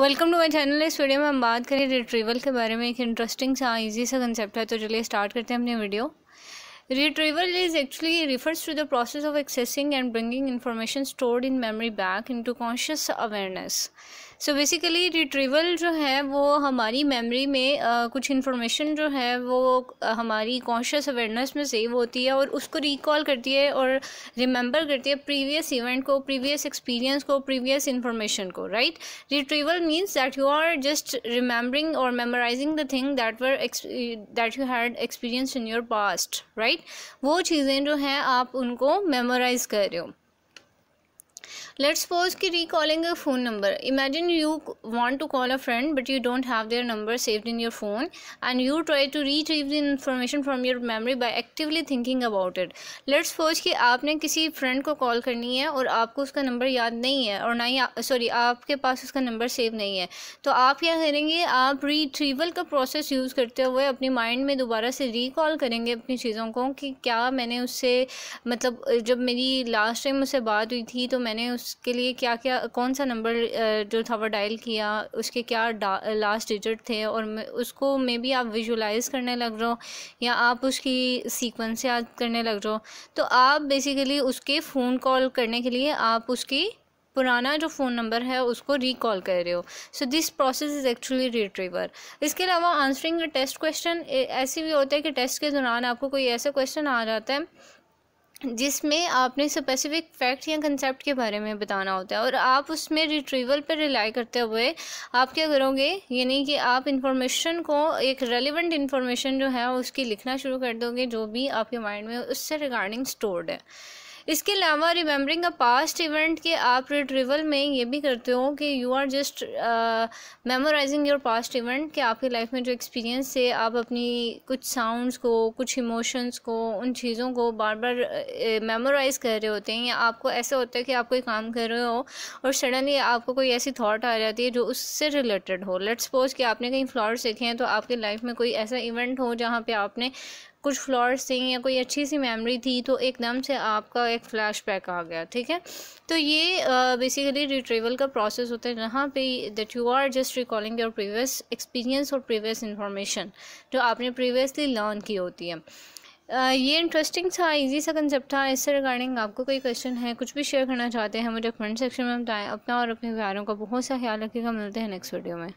welcome to my channel इस video में हम बात करें रिट्रीवल के बारे में एक इंटरेस्टिंग सा इजी सा कंसेप्ट है तो चलिए स्टार्ट करते हैं अपने video retrieval is actually refers to the process of accessing and bringing information stored in memory back into conscious awareness so basically retrieval जो है वो हमारी मेमोरी में आ, कुछ इन्फॉर्मेशन जो है वो हमारी कॉन्शियस अवेयरनेस में सेव होती है और उसको रिकॉल करती है और रिमेंबर करती है प्रीवियस इवेंट को प्रीवियस एक्सपीरियंस को प्रीवियस इन्फॉर्मेशन को right retrieval means that you are just remembering और memorising the thing that were that you had experience in your past right वो चीज़ें जो हैं आप उनको मेमोराइज कर रहे हो लेट्स सपोज कि recalling a phone number imagine you want to call a friend but you don't have their number saved in your phone and you try to retrieve the information from your memory by actively thinking about it let's suppose कि आपने किसी friend को call करनी है और आपको उसका number याद नहीं है और ना ही सॉरी आपके पास उसका नंबर सेव नहीं है तो आप क्या करेंगे आप रिट्रीवल का प्रोसेस यूज़ करते हुए अपनी माइंड में दोबारा से रिकॉल करेंगे अपनी चीज़ों को कि क्या मैंने उससे मतलब जब मेरी लास्ट टाइम उससे बात हुई थी तो मैंने उस उसके लिए क्या क्या कौन सा नंबर जो था वो डायल किया उसके क्या लास्ट डिजिट थे और उसको मे बी आप विजुलाइज़ करने लग रहे हो या आप उसकी सीक्वेंस याद करने लग रहे हो तो आप बेसिकली उसके फ़ोन कॉल करने के लिए आप उसकी पुराना जो फ़ोन नंबर है उसको रिकॉल कर रहे हो so this process is actually retriever इसके अलावा आंसरिंग टेस्ट क्वेश्चन ऐसे भी होता है कि टेस्ट के दौरान आपको कोई ऐसा क्वेश्चन आ जाता है जिसमें आपने स्पेसिफिक फैक्ट या कंसेप्ट के बारे में बताना होता है और आप उसमें रिट्रीवल पर रिलाई करते हुए आप क्या करोगे यानी कि आप इंफॉर्मेशन को एक रेलिवेंट इन्फॉर्मेशन जो है उसकी लिखना शुरू कर दोगे जो भी आपके माइंड में उससे रिगार्डिंग स्टोर्ड है इसके अलावा रिमेम्बरिंग अ पास्ट इवेंट के आप रिट्रीवल में ये भी करते हो कि you are just memorising your past event कि आपकी लाइफ में जो एक्सपीरियंस है आप अपनी कुछ साउंड्स को कुछ इमोशंस को उन चीज़ों को बार बार मेमोराइज़ कर रहे होते हैं या आपको ऐसा होता है कि आप कोई काम कर रहे हो और सडनली आपको कोई ऐसी थाट आ जाती है जो उससे रिलेटेड हो लेट्स सपोज कि आपने कहीं फ्लावर्स देखे हैं तो आपकी लाइफ में कोई ऐसा इवेंट हो जहाँ पे आपने कुछ फ्लॉर्स थी या कोई अच्छी सी मेमोरी थी तो एकदम से आपका एक फ्लैश बैक आ गया ठीक है तो ये बेसिकली uh, रिट्रीवल का प्रोसेस होता है जहाँ पे that you are just recalling your previous experience और प्रीवियस इंफॉर्मेशन जो आपने प्रीवियसली लर्न की होती है Uh, ये इंटरेस्टिंग था इजी सा कंसेप्ट था इससे रिगार्डिंग आपको कोई क्वेश्चन है कुछ भी शेयर करना चाहते हैं मुझे कमेंट सेक्शन में बताएं अपना और अपने प्यारों का बहुत सा ख्याल रखिएगा मिलते हैं नेक्स्ट वीडियो में